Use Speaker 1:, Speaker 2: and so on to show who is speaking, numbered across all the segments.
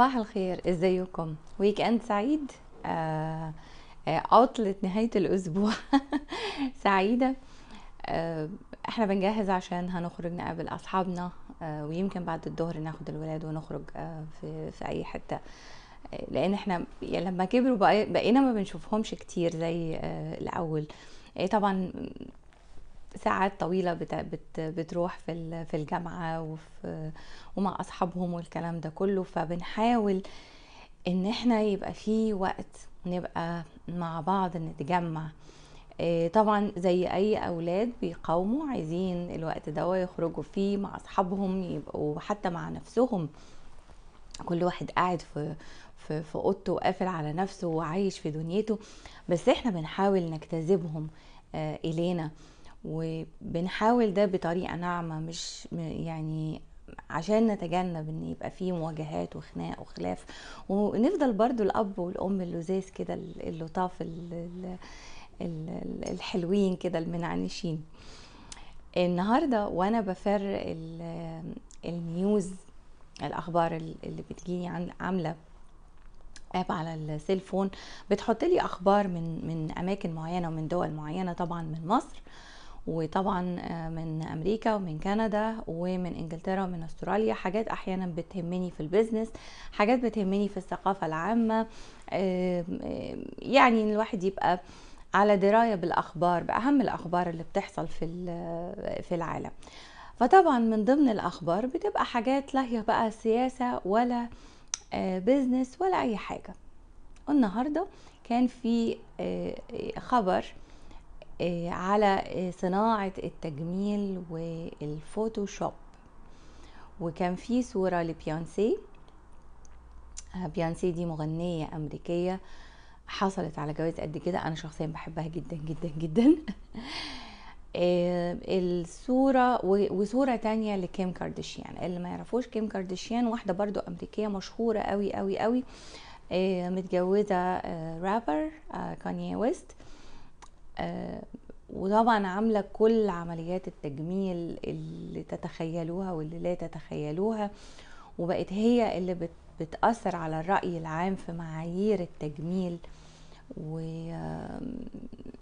Speaker 1: صباح الخير ازيكم ويك اند سعيد آه عطلة آه، نهاية الأسبوع سعيدة آه احنا بنجهز عشان هنخرج نقابل أصحابنا آه ويمكن بعد الظهر ناخد الولاد ونخرج آه في, في أي حتة آه، لأن احنا لما كبروا بقينا ما بنشوفهمش كتير زي آه، الأول طبعا ساعات طويلة بت بت بتروح في في الجامعة وفي ومع أصحابهم والكلام ده كله فبنحاول إن احنا يبقى في وقت نبقى مع بعض نتجمع آه، طبعا زي أي أولاد بيقاوموا عايزين الوقت ده يخرجوا فيه مع أصحابهم يبقوا حتى مع نفسهم كل واحد قاعد في في, في اوضته وقافل على نفسه وعايش في دنيته بس احنا بنحاول نجتذبهم آه، الينا وبنحاول ده بطريقه ناعمه مش يعني عشان نتجنب ان يبقى في مواجهات وخناق وخلاف ونفضل برضو الاب والام اللذاذ كده اللطاف الحلوين كده المنعنشين النهارده وانا بفر النيوز الاخبار اللي بتجيني عامله اب على السيلفون بتحط لي اخبار من من اماكن معينه ومن دول معينه طبعا من مصر وطبعا آه، من امريكا ومن كندا ومن انجلترا ومن استراليا حاجات احيانا بتهمني في البيزنس حاجات بتهمني في الثقافه العامه يعني الواحد يبقى على درايه بالاخبار باهم الاخبار اللي بتحصل في آه، في العالم فطبعا من ضمن الاخبار بتبقى حاجات لا هي بقى سياسه ولا آه، بيزنس ولا اي حاجه النهارده كان في خبر آه، على آه، صناعة التجميل والفوتوشوب وكان في صورة لبيانسي آه، بيانسي دي مغنية أمريكية حصلت على جوائز قد كده أنا شخصيا بحبها جدا جدا جدا الصورة وصورة تانية لكيم كارديشيان اللي ما يعرفوش كيم كارديشيان واحدة برضو أمريكية مشهورة قوي قوي قوي متجوزة رابر كانيا ويست وطبعا عاملة كل عمليات التجميل اللي تتخيلوها واللي لا تتخيلوها وبقت هي اللي بت بتأثر على الرأي العام في معايير التجميل و...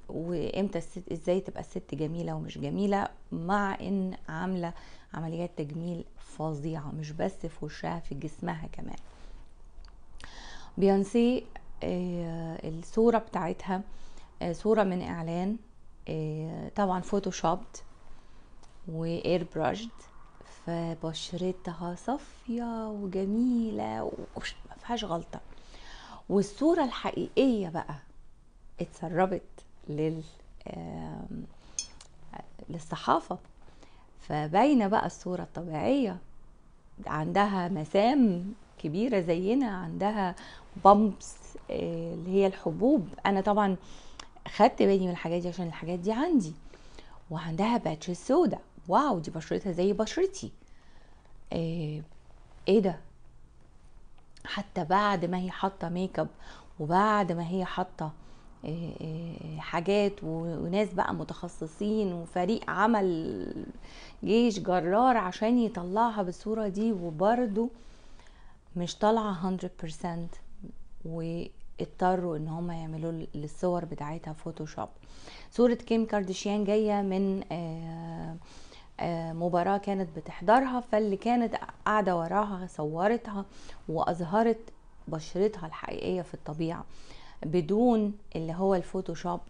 Speaker 1: وامتى الست ازاي تبقى الست جميله ومش جميله مع ان عامله عمليات تجميل فظيعه مش بس في وشها في جسمها كمان بيانسي آه، الصوره بتاعتها آه، صوره من اعلان آه، طبعا فوتوشوب واير براشد فبشرتها صافيه وجميله وما فيهاش غلطه والصوره الحقيقيه بقى اتسربت لل للصحافه فباينه بقى الصوره الطبيعيه عندها مسام كبيره زينا عندها بامبس آه، اللي هي الحبوب انا طبعا خدت بالي من الحاجات دي عشان الحاجات دي عندي وعندها باتش سودا واو دي بشرتها زي بشرتي ايه, ايه ده حتى بعد ما هي حاطه ميك اب وبعد ما هي حاطه آه، آه، حاجات وناس بقى متخصصين وفريق عمل جيش جرار عشان يطلعها بالصوره دي وبرده مش طالعه 100% اضطروا ان هم يعملوا للصور بتاعتها فوتوشوب صورة كيم كارديشيان جاية من آه، آه، مباراة كانت بتحضرها فاللي كانت قاعدة وراها صورتها وأظهرت بشرتها الحقيقية في الطبيعة بدون اللي هو الفوتوشوب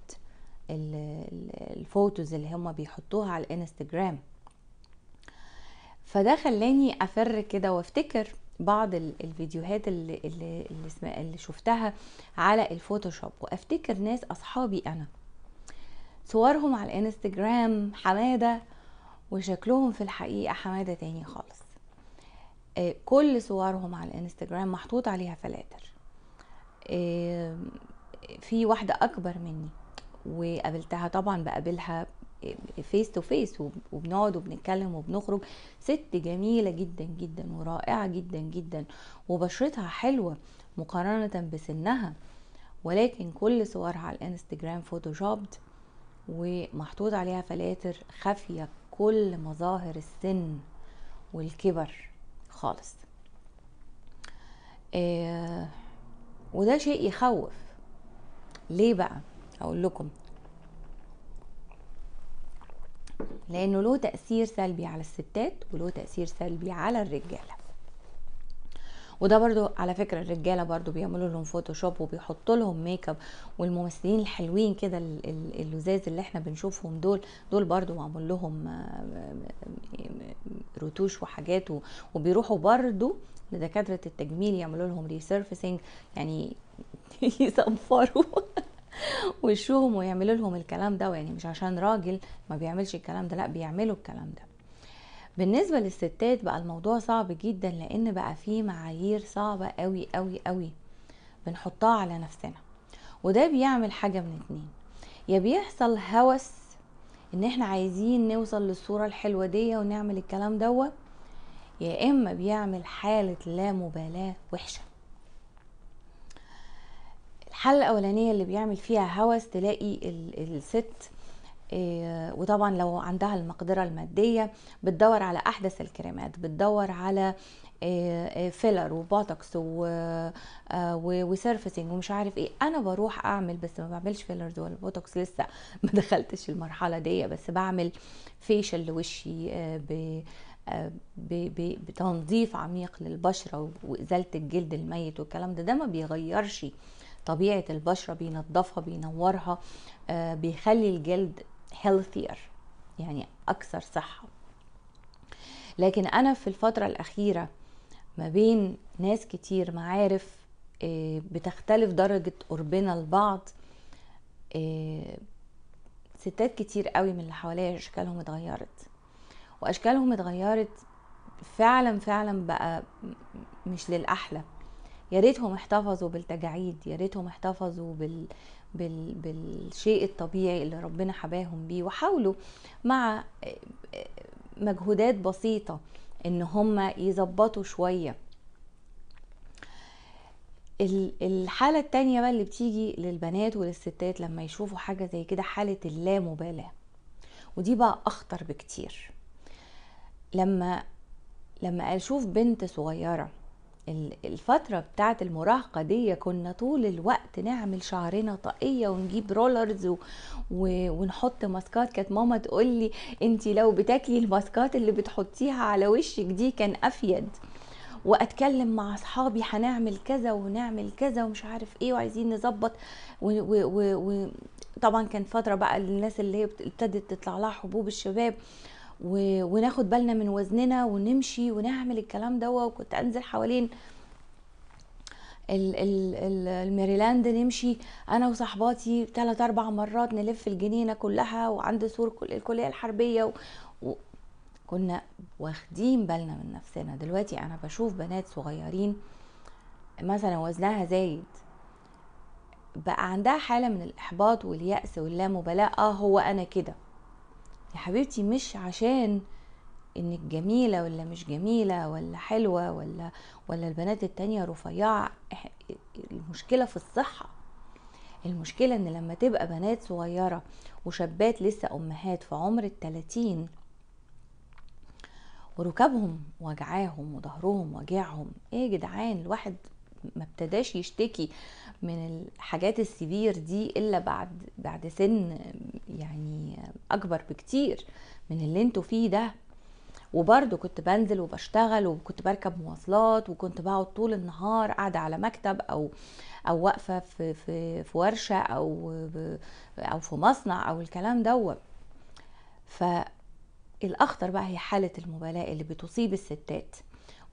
Speaker 1: الفوتوز اللي هم بيحطوها على الانستجرام فده خلاني أفر كده وافتكر بعض الفيديوهات اللي اللي, اللي شفتها على الفوتوشوب وافتكر ناس اصحابي انا صورهم على الانستجرام حماده وشكلهم في الحقيقه حماده تاني خالص آه، كل صورهم على الانستجرام محطوط عليها فلاتر في واحده اكبر مني وقابلتها طبعا بقابلها فيس تو فيس وبنقعد وبنتكلم وبنخرج ست جميله جدا جدا ورائعه جدا جدا وبشرتها حلوه مقارنه بسنها ولكن كل صورها على الانستجرام فوتوشوب ومحطوط عليها فلاتر خافيه كل مظاهر السن والكبر خالص آه، وده شيء يخوف ليه بقى اقول لكم لانه له تاثير سلبي على الستات وله تاثير سلبي على الرجاله وده برضو على فكره الرجاله برضو بيعملوا لهم فوتوشوب وبيحطوا لهم ميك اب والممثلين الحلوين كده اللزاز اللي احنا بنشوفهم دول دول برضو معمول لهم آه، آه، رتوش وحاجات وبيروحوا برضو لدكاتره التجميل يعملوا لهم ريسيرفيسنج يعني يصنفروا وشهم ويعملوا لهم الكلام ده يعني مش عشان راجل ما بيعملش الكلام ده لا بيعملوا الكلام ده بالنسبة للستات بقى الموضوع صعب جدا لان بقى فيه معايير صعبة قوي قوي قوي بنحطها على نفسنا وده بيعمل حاجة من اتنين يا بيحصل هوس ان احنا عايزين نوصل للصورة الحلوة دي ونعمل الكلام دوت يا اما بيعمل حالة لا مبالاة وحشة الحاله الاولانيه اللي بيعمل فيها هوس تلاقي الست آه، وطبعا لو عندها المقدره الماديه بتدور على احدث الكريمات بتدور على فيلر آه، آه، وبوتوكس وسيرفسنج ومش عارف ايه انا بروح اعمل بس ما بعملش فيلرز ولا بوتوكس لسه ما دخلتش المرحله دي بس بعمل فيشل لوشي بتنظيف عميق للبشره وازاله الجلد الميت والكلام ده ده ما بيغيرش طبيعه البشره بينظفها بينورها آه، بيخلي الجلد هيلثير يعني اكثر صحه لكن انا في الفتره الاخيره ما بين ناس كتير معارف آه، بتختلف درجه قربنا لبعض آه، ستات كتير قوي من اللي حواليا اشكالهم اتغيرت واشكالهم اتغيرت فعلا فعلا بقى مش للاحلى يا ريتهم احتفظوا بالتجاعيد يا ريتهم احتفظوا بال... بال... بالشيء الطبيعي اللي ربنا حباهم بيه وحاولوا مع آه، آه، مجهودات بسيطه ان هم يظبطوا شويه الحالة التانية بقى اللي بتيجي للبنات وللستات لما يشوفوا حاجة زي كده حالة اللامبالاة ودي بقى أخطر بكتير لما لما أشوف بنت صغيرة الفترة بتاعة المراهقة دي كنا طول الوقت نعمل شعرنا طاقية ونجيب رولرز و... و... ونحط ماسكات كانت ماما تقول لي انت لو بتاكلي الماسكات اللي بتحطيها على وشك دي كان افيد واتكلم مع اصحابي هنعمل كذا ونعمل كذا ومش عارف ايه وعايزين نظبط وطبعا و... و... و... كانت فترة بقى الناس اللي هي ابتدت تطلع لها حبوب الشباب وناخد بالنا من وزننا ونمشي ونعمل الكلام ده وكنت انزل حوالين الميريلاند نمشي انا وصحباتي ثلاث اربع مرات نلف الجنينه كلها وعند سور الكليه الحربيه و... و... كنا واخدين بالنا من نفسنا دلوقتي انا بشوف بنات صغيرين مثلا وزنها زايد بقى عندها حاله من الاحباط والياس واللامبالاه اه هو انا كده يا حبيبتي مش عشان انك جميلة ولا مش جميلة ولا حلوة ولا ولا البنات التانية رفيعة المشكلة في الصحة المشكلة ان لما تبقى بنات صغيرة وشابات لسه امهات في عمر التلاتين وركبهم وجعاهم وظهرهم وجعهم ايه جدعان الواحد ما ابتداش يشتكي من الحاجات السيفير دي الا بعد بعد سن يعني اكبر بكتير من اللي انتوا فيه ده وبرده كنت بنزل وبشتغل وكنت بركب مواصلات وكنت بقعد طول النهار قاعده على مكتب او او واقفه في في في ورشه او او في مصنع او الكلام دوت فالاخطر بقى هي حاله المبالاه اللي بتصيب الستات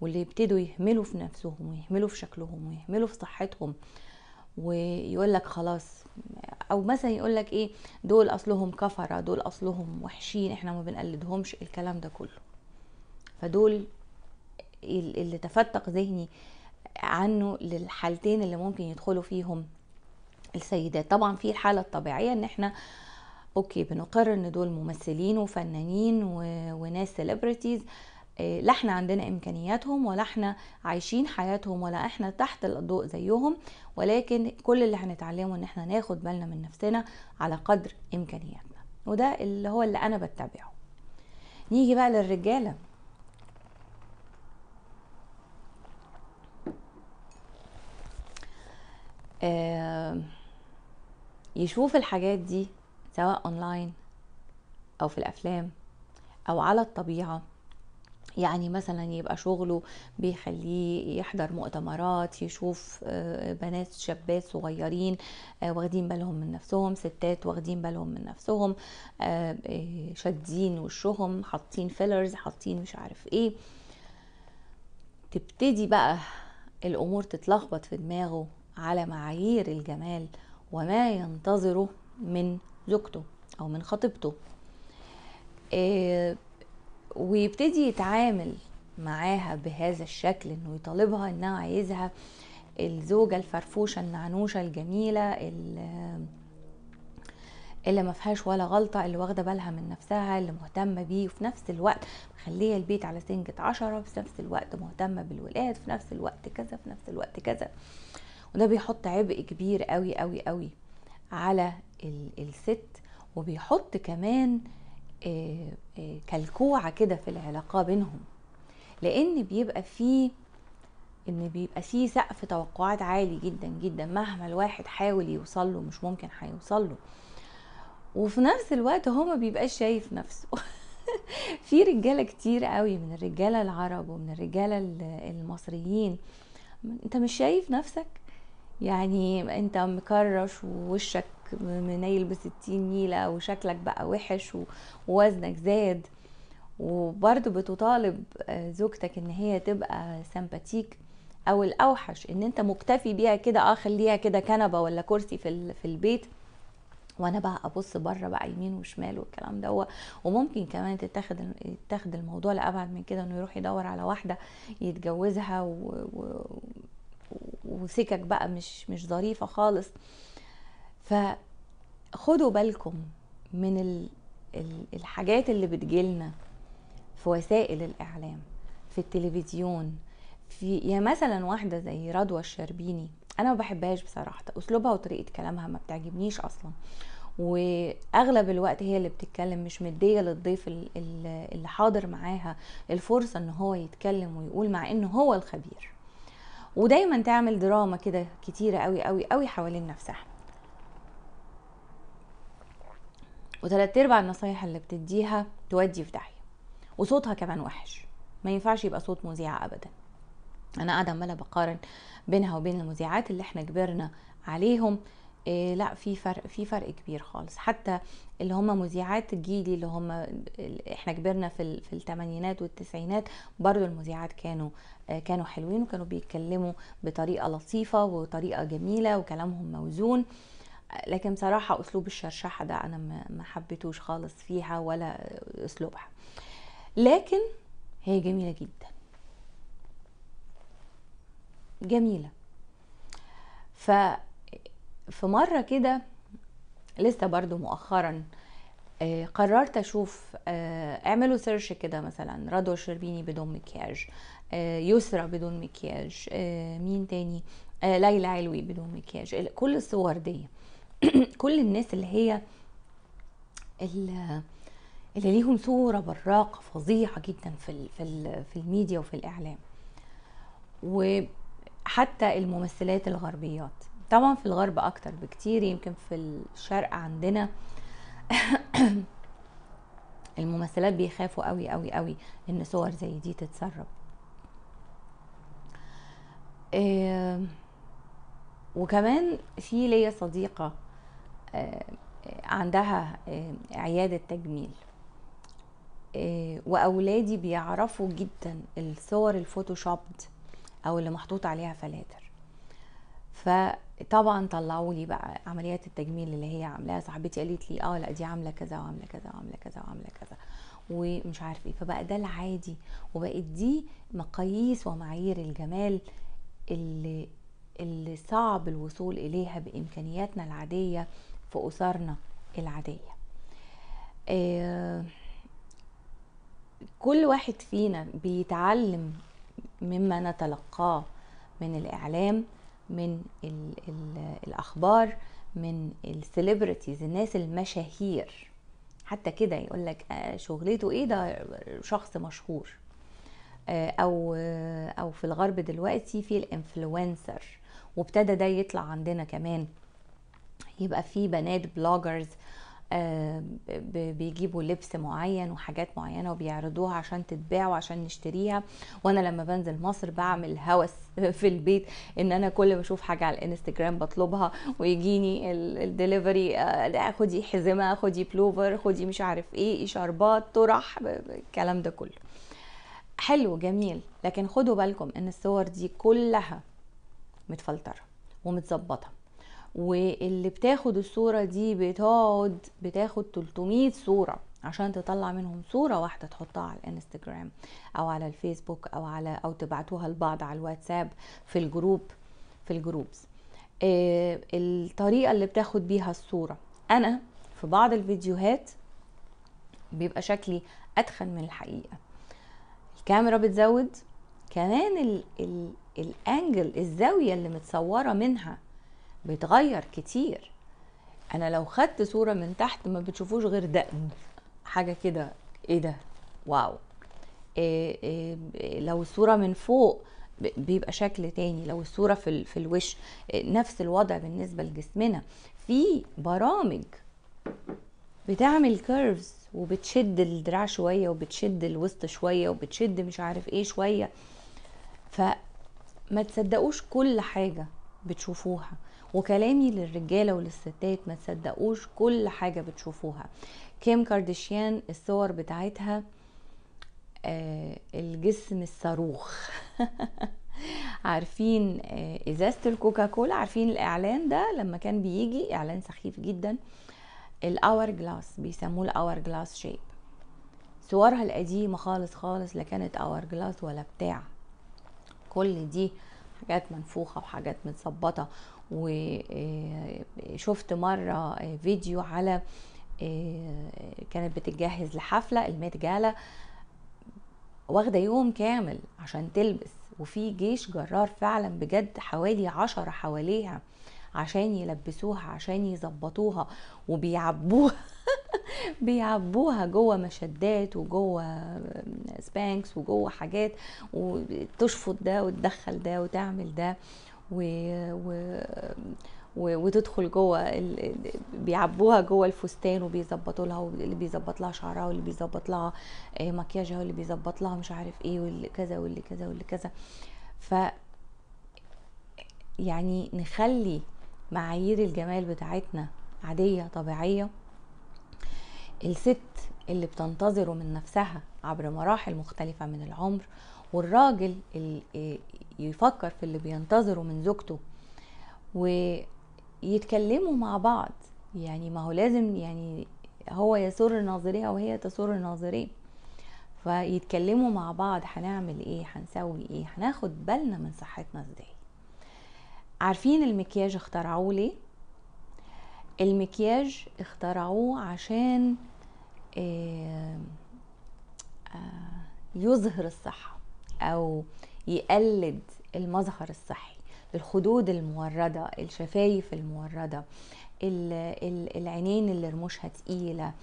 Speaker 1: واللي يبتدوا يهملوا في نفسهم ويهملوا في شكلهم ويهملوا في صحتهم ويقول لك خلاص او مثلا يقول لك ايه دول اصلهم كفره دول اصلهم وحشين احنا ما بنقلدهمش الكلام ده كله فدول اللي تفتق ذهني عنه للحالتين اللي ممكن يدخلوا فيهم السيدات طبعا في الحاله الطبيعيه ان احنا اوكي بنقرر ان دول ممثلين وفنانين وناس سيلبرتيز آه إيه، لا احنا عندنا امكانياتهم ولا احنا عايشين حياتهم ولا احنا تحت الضوء زيهم ولكن كل اللي هنتعلمه ان احنا ناخد بالنا من نفسنا على قدر امكانياتنا وده اللي هو اللي انا بتبعه نيجي بقى للرجاله آه، يشوف الحاجات دي سواء اونلاين او في الافلام او على الطبيعه يعني مثلا يبقى شغله بيخليه يحضر مؤتمرات يشوف آه، بنات شابات صغيرين آه، واخدين بالهم من نفسهم ستات واخدين بالهم من نفسهم آه، شادين وشهم حاطين فيلرز حاطين مش عارف ايه تبتدي بقى الامور تتلخبط في دماغه على معايير الجمال وما ينتظره من زوجته او من خطيبته ويبتدي يتعامل معاها بهذا الشكل انه يطالبها انها عايزها الزوجة الفرفوشة النعنوشة الجميلة اللي, ما فيهاش ولا غلطة اللي واخدة بالها من نفسها اللي مهتمة بيه وفي نفس الوقت مخلية البيت على سنجة عشرة في نفس الوقت مهتمة بالولاد في نفس الوقت كذا في نفس الوقت كذا وده بيحط عبء كبير قوي قوي قوي على الست وبيحط كمان آه، آه، كلكوعه كده في العلاقه بينهم لان بيبقى فيه ان بيبقى فيه سقف توقعات عالي جدا جدا مهما الواحد حاول يوصل له مش ممكن هيوصل له وفي نفس الوقت هو ما بيبقاش شايف نفسه في رجاله كتير قوي من الرجاله العرب ومن الرجاله المصريين انت مش شايف نفسك يعني انت مكرش ووشك منيل بستين نيلة وشكلك بقى وحش ووزنك زاد وبرضه بتطالب آه، زوجتك ان هي تبقى سمباتيك او الاوحش ان انت مكتفي بيها كده اه خليها كده كنبه ولا كرسي في في البيت وانا بقى ابص بره بقى يمين وشمال والكلام ده وممكن كمان تتاخد يتاخد الموضوع لابعد من كده انه يروح يدور على واحده يتجوزها و... و... وسكك بقى مش مش ظريفه خالص فخدوا بالكم من الحاجات اللي بتجيلنا في وسائل الاعلام في التلفزيون في يا مثلا واحده زي رضوى الشربيني انا ما بحبهاش بصراحه اسلوبها وطريقه كلامها ما بتعجبنيش اصلا واغلب الوقت هي اللي بتتكلم مش مديه للضيف اللي حاضر معاها الفرصه ان هو يتكلم ويقول مع انه هو الخبير ودايما تعمل دراما كده كتيره قوي قوي قوي حوالين نفسها وتلات ارباع النصايح اللي بتديها تودي في داهيه وصوتها كمان وحش ما ينفعش يبقى صوت مذيعه ابدا انا قاعده عماله بقارن بينها وبين المذيعات اللي احنا كبرنا عليهم إيه، لا في فرق في فرق كبير خالص حتى اللي هم مذيعات جيلي اللي هم احنا كبرنا في في الثمانينات والتسعينات برضو المذيعات كانوا آه، كانوا حلوين وكانوا بيتكلموا بطريقه لطيفه وطريقه جميله وكلامهم موزون لكن بصراحه اسلوب الشرشحه ده انا ما حبيتوش خالص فيها ولا اسلوبها لكن هي جميله جدا جميله ف في مرة كده لسه برضو مؤخرا آه، قررت اشوف آه، اعملوا سيرش كده مثلا رادو الشربيني بدون مكياج آه، يسرى بدون مكياج مين تاني ليلى علوي بدون مكياج كل الصور دي كل الناس اللي هي اللي ليهم صوره براقه فظيعه جدا في في في الميديا وفي الاعلام وحتى الممثلات الغربيات طبعا في الغرب اكتر بكتير يمكن في الشرق عندنا الممثلات بيخافوا قوي قوي قوي ان صور زي دي تتسرب وكمان في ليا صديقة آه، عندها عيادة تجميل آه، واولادي بيعرفوا جدا الصور الفوتوشوبد او اللي محطوط عليها فلاتر ف طبعا طلعوا لي بقى عمليات التجميل اللي هي عاملاها صاحبتي قالت لي اه لا دي عامله كذا وعامله كذا وعامله كذا وعامله كذا ومش عارف ايه فبقى ده العادي وبقت دي مقاييس ومعايير الجمال اللي اللي صعب الوصول اليها بامكانياتنا العاديه في اسرنا العاديه آه، كل واحد فينا بيتعلم مما نتلقاه من الاعلام من الـ الـ الاخبار من السليبرتيز الناس المشاهير حتى كده يقول لك آه، شغلته ايه ده شخص مشهور آه، او آه، او في الغرب دلوقتي في الانفلونسر وابتدى ده يطلع عندنا كمان يبقى في بنات بلوجرز بيجيبوا لبس معين وحاجات معينه وبيعرضوها عشان تتباع وعشان نشتريها وانا لما بنزل مصر بعمل هوس في البيت ان انا كل ما اشوف حاجه على الانستجرام بطلبها ويجيني الدليفري آه، خدي حزمه خدي بلوفر خدي مش عارف ايه شربات طرح الكلام ده كله حلو جميل لكن خدوا بالكم ان الصور دي كلها متفلتره ومتظبطه واللي بتاخد الصورة دي بتقعد بتاخد 300 صورة عشان تطلع منهم صورة واحدة تحطها على الانستجرام او على الفيسبوك او على او تبعتوها لبعض على الواتساب في الجروب في الجروبز آه الطريقة اللي بتاخد بيها الصورة انا في بعض الفيديوهات بيبقى شكلي اتخن من الحقيقة الكاميرا بتزود كمان الانجل الزاوية اللي متصورة منها بيتغير كتير انا لو خدت صوره من تحت ما بتشوفوش غير دقن حاجه كده ايه ده واو إيه إيه لو الصوره من فوق بيبقى شكل تاني لو الصوره في ال في الوش آه، نفس الوضع بالنسبه لجسمنا في برامج بتعمل كيرفز وبتشد الدراع شويه وبتشد الوسط شويه وبتشد مش عارف ايه شويه فما تصدقوش كل حاجه بتشوفوها وكلامي للرجاله وللستات ما تصدقوش كل حاجه بتشوفوها كيم كارديشيان الصور بتاعتها آه الجسم الصاروخ عارفين آه ازازه الكوكاكولا عارفين الاعلان ده لما كان بيجي اعلان سخيف جدا الاور جلاس بيسموه الاور جلاس شيب صورها القديمه خالص خالص لا كانت اور جلاس ولا بتاع كل دي حاجات منفوخه وحاجات متظبطه وشفت مرة فيديو على آه، كانت بتجهز لحفلة الميت جالا واخدة يوم كامل عشان تلبس وفي جيش جرار فعلا بجد حوالي عشرة حواليها عشان يلبسوها عشان يظبطوها وبيعبوها بيعبوها جوه مشدات وجوه سبانكس وجوه حاجات وتشفط ده وتدخل ده وتعمل ده و... و... و... وتدخل جوه ال... بيعبوها جوه الفستان وبيظبطوا لها واللي بيظبط لها شعرها واللي بيظبط لها آه، مكياجها واللي بيظبط لها مش عارف ايه واللي كذا واللي كذا واللي كذا ف يعني نخلي معايير الجمال بتاعتنا عاديه طبيعيه الست اللي بتنتظره من نفسها عبر مراحل مختلفة من العمر والراجل اللي إيه، يفكر في اللي بينتظره من زوجته ويتكلموا مع بعض يعني ما هو لازم يعني هو يسر ناظريه وهي تسر ناظريه فيتكلموا مع بعض هنعمل ايه هنسوي ايه هناخد بالنا من صحتنا ازاي عارفين المكياج اخترعوه ليه المكياج اخترعوه عشان آه، آه، يظهر الصحه او يقلد المظهر الصحي الخدود المورده الشفايف المورده العينين اللي رموشها تقيله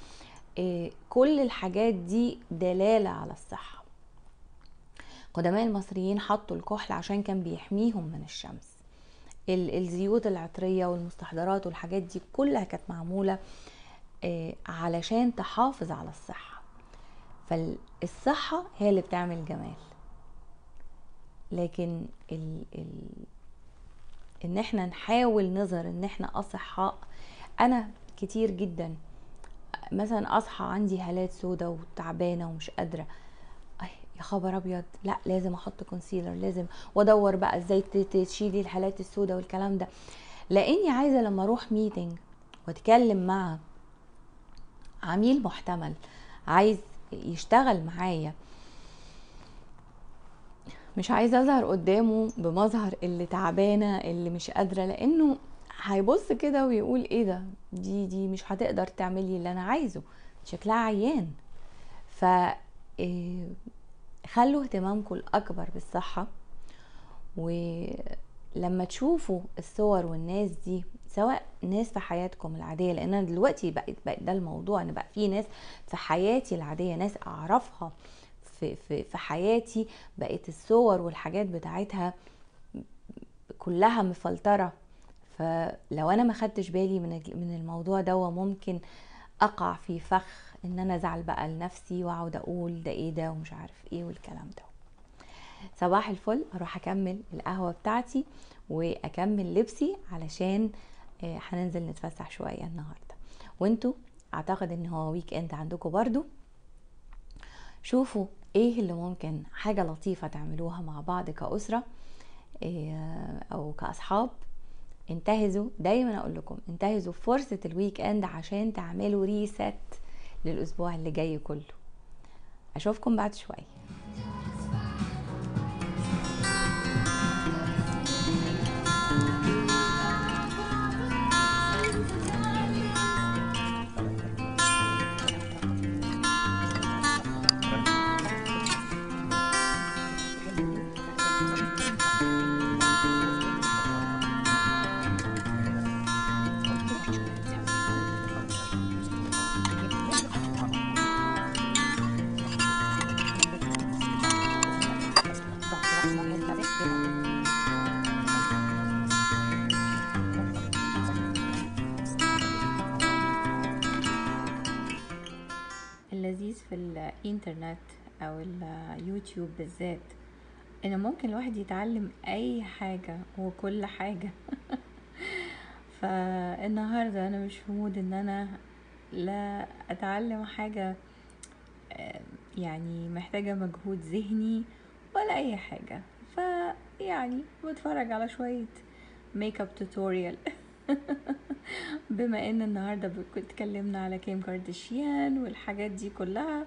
Speaker 1: آه، كل الحاجات دي دلاله على الصحه قدماء المصريين حطوا الكحل عشان كان بيحميهم من الشمس الزيوت العطريه والمستحضرات والحاجات دي كلها كانت معموله آه، علشان تحافظ على الصحه فالصحه هي اللي بتعمل جمال لكن ال... ال... ان احنا نحاول نظهر ان احنا اصحاء انا كتير جدا مثلا اصحى عندي هالات سودة وتعبانه ومش قادره يا خبر ابيض لا لازم احط كونسيلر لازم وادور بقى ازاي تشيلي الهالات السودة والكلام ده لاني عايزه لما اروح ميتنج واتكلم مع عميل محتمل عايز يشتغل معايا مش عايزه اظهر قدامه بمظهر اللي تعبانه اللي مش قادره لانه هيبص كده ويقول ايه ده دي دي مش هتقدر تعملي اللي انا عايزه شكلها عيان ف آه، خلوا اهتمامكم الاكبر بالصحه ولما تشوفوا الصور والناس دي سواء ناس في حياتكم العاديه لان انا دلوقتي بقت ده الموضوع ان بقى في ناس في حياتي العاديه ناس اعرفها آه في, في, في حياتي بقت الصور والحاجات بتاعتها كلها مفلتره فلو انا ما خدتش بالي من من الموضوع ده ممكن اقع في فخ ان انا ازعل بقى لنفسي واقعد اقول ده ايه ده ومش عارف ايه والكلام ده صباح الفل اروح اكمل القهوه بتاعتي واكمل لبسي علشان آه، هننزل نتفسح شويه النهارده وانتوا اعتقد ان هو ويك اند عندكم برضو شوفوا ايه اللي ممكن حاجة لطيفة تعملوها مع بعض كأسرة آه، او كأصحاب انتهزوا دايما اقول لكم انتهزوا فرصة الويك اند عشان تعملوا ريست للاسبوع اللي جاي كله اشوفكم بعد شوية الانترنت او اليوتيوب بالذات انه ممكن الواحد يتعلم اي حاجة وكل حاجة فالنهاردة انا مش في مود ان انا لا اتعلم حاجة يعني محتاجة مجهود ذهني ولا اي حاجة فيعني بتفرج على شوية ميك اب توتوريال بما ان النهارده كنت اتكلمنا على كيم كارداشيان والحاجات دي كلها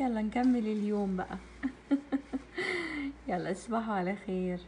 Speaker 1: يلا نكمل اليوم بقى يلا اصبحوا على خير